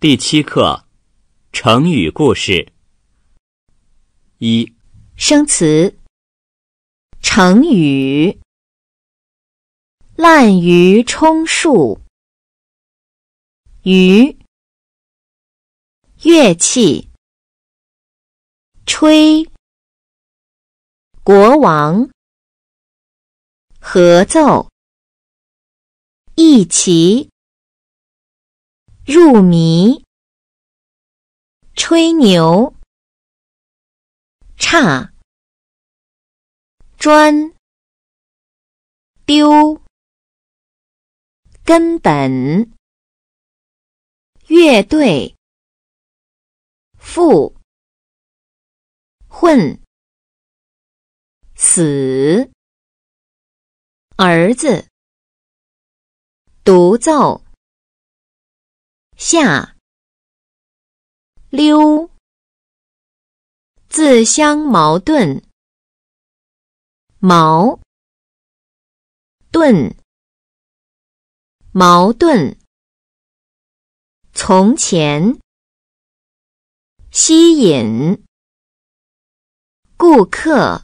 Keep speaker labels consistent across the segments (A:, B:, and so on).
A: 第七课，成语故事。一，
B: 生词，成语，滥竽充数。竽，乐器，吹，国王，合奏，一齐。入迷，吹牛，差，砖，丢，根本，乐队，副，混，死，儿子，独奏。下溜，自相矛盾。矛，盾，矛盾。从前，吸引顾客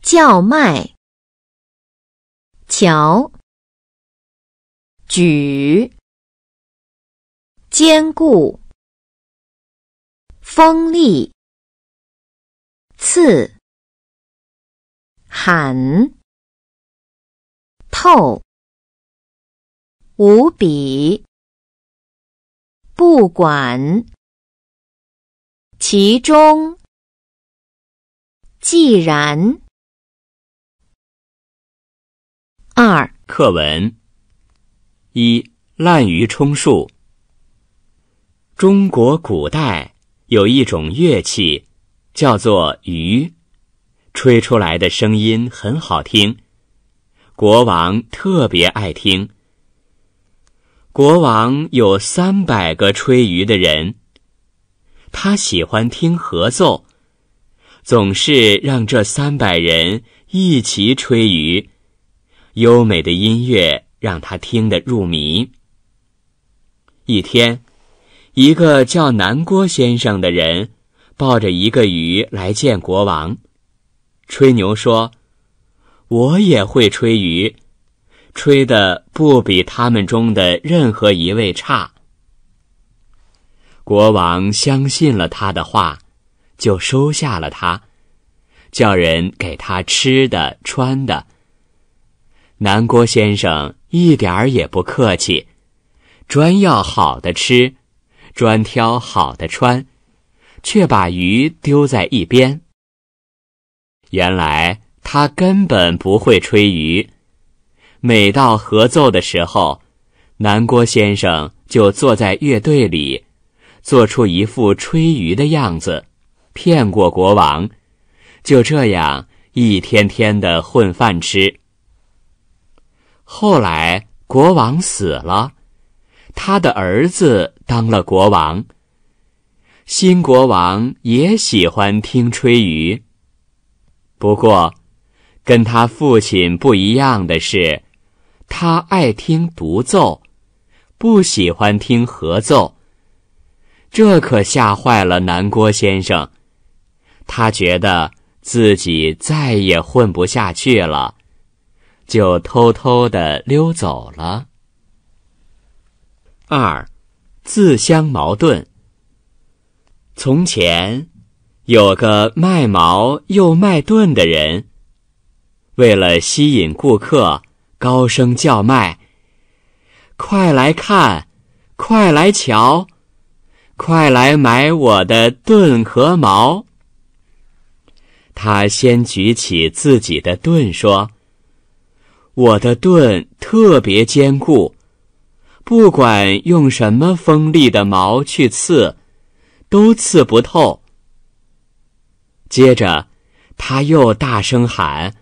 B: 叫卖，瞧，举。坚固、锋利、刺、喊透、无比、不管、其中、既然。
A: 二课文一滥竽充数。中国古代有一种乐器，叫做鱼，吹出来的声音很好听，国王特别爱听。国王有三百个吹竽的人，他喜欢听合奏，总是让这三百人一起吹竽，优美的音乐让他听得入迷。一天。一个叫南郭先生的人，抱着一个鱼来见国王，吹牛说：“我也会吹鱼，吹的不比他们中的任何一位差。”国王相信了他的话，就收下了他，叫人给他吃的、穿的。南郭先生一点儿也不客气，专要好的吃。专挑好的穿，却把鱼丢在一边。原来他根本不会吹鱼，每到合奏的时候，南郭先生就坐在乐队里，做出一副吹鱼的样子，骗过国王。就这样一天天的混饭吃。后来国王死了，他的儿子。当了国王，新国王也喜欢听吹竽。不过，跟他父亲不一样的是，他爱听独奏，不喜欢听合奏。这可吓坏了南郭先生，他觉得自己再也混不下去了，就偷偷的溜走了。二。自相矛盾。从前，有个卖矛又卖盾的人，为了吸引顾客，高声叫卖：“快来看，快来瞧，快来买我的盾和矛！”他先举起自己的盾，说：“我的盾特别坚固。”不管用什么锋利的矛去刺，都刺不透。接着，他又大声喊：“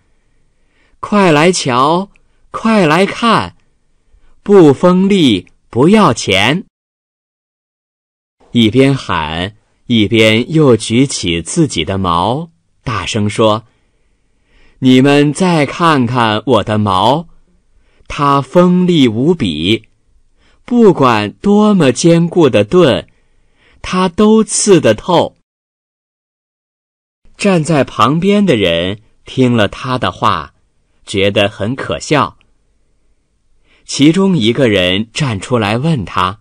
A: 快来瞧，快来看，不锋利不要钱！”一边喊，一边又举起自己的矛，大声说：“你们再看看我的矛，它锋利无比。”不管多么坚固的盾，它都刺得透。站在旁边的人听了他的话，觉得很可笑。其中一个人站出来问他：“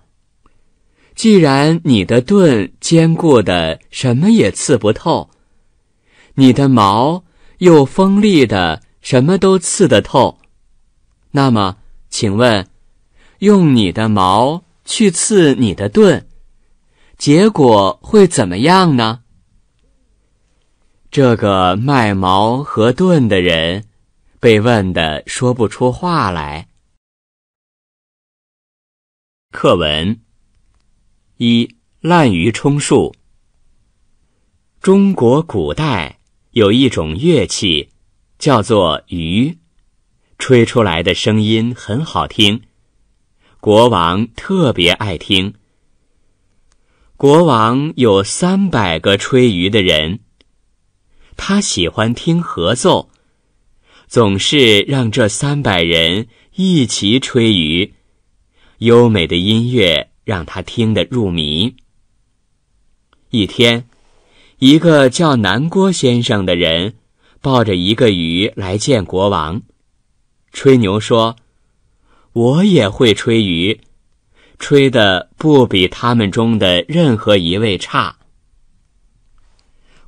A: 既然你的盾坚固的什么也刺不透，你的矛又锋利的什么都刺得透，那么，请问？”用你的矛去刺你的盾，结果会怎么样呢？这个卖矛和盾的人，被问的说不出话来。课文一：滥竽充数。中国古代有一种乐器，叫做竽，吹出来的声音很好听。国王特别爱听。国王有三百个吹竽的人，他喜欢听合奏，总是让这三百人一齐吹竽。优美的音乐让他听得入迷。一天，一个叫南郭先生的人抱着一个鱼来见国王，吹牛说。我也会吹竽，吹的不比他们中的任何一位差。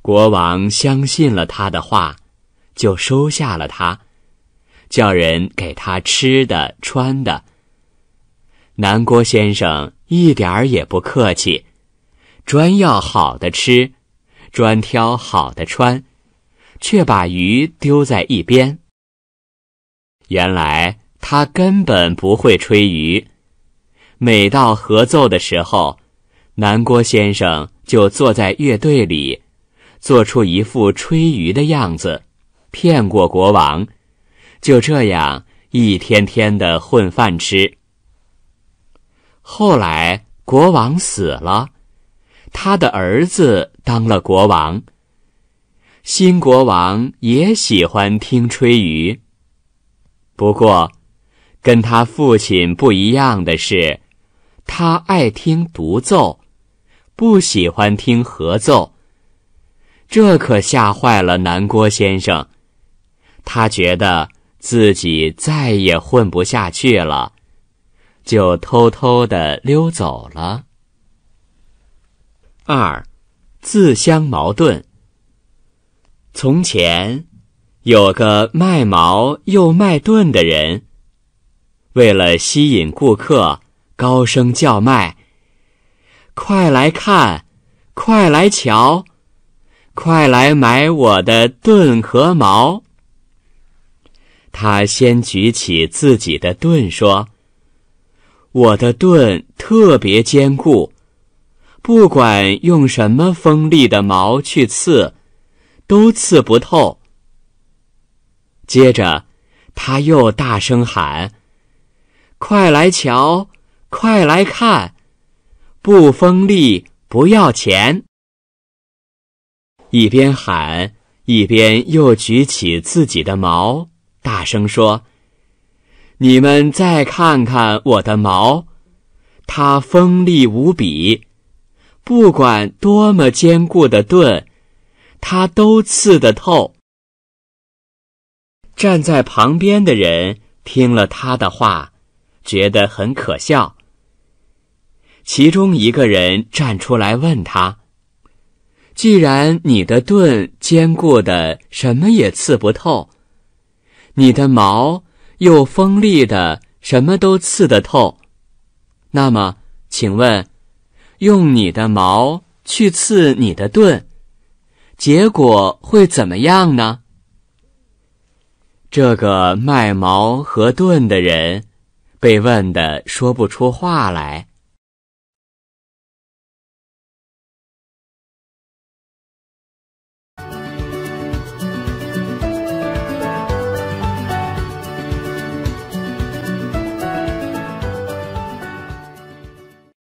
A: 国王相信了他的话，就收下了他，叫人给他吃的、穿的。南郭先生一点儿也不客气，专要好的吃，专挑好的穿，却把鱼丢在一边。原来。他根本不会吹竽，每到合奏的时候，南郭先生就坐在乐队里，做出一副吹竽的样子，骗过国王，就这样一天天的混饭吃。后来国王死了，他的儿子当了国王。新国王也喜欢听吹竽，不过。跟他父亲不一样的是，他爱听独奏，不喜欢听合奏。这可吓坏了南郭先生，他觉得自己再也混不下去了，就偷偷的溜走了。二，自相矛盾。从前，有个卖矛又卖盾的人。为了吸引顾客，高声叫卖：“快来看，快来瞧，快来买我的盾和矛！”他先举起自己的盾说：“我的盾特别坚固，不管用什么锋利的矛去刺，都刺不透。”接着，他又大声喊。快来瞧，快来看！不锋利不要钱。一边喊一边又举起自己的矛，大声说：“你们再看看我的矛，它锋利无比，不管多么坚固的盾，它都刺得透。”站在旁边的人听了他的话。觉得很可笑。其中一个人站出来问他：“既然你的盾坚固的什么也刺不透，你的矛又锋利的什么都刺得透，那么，请问，用你的矛去刺你的盾，结果会怎么样呢？”这个卖矛和盾的人。被问得说不出
B: 话来。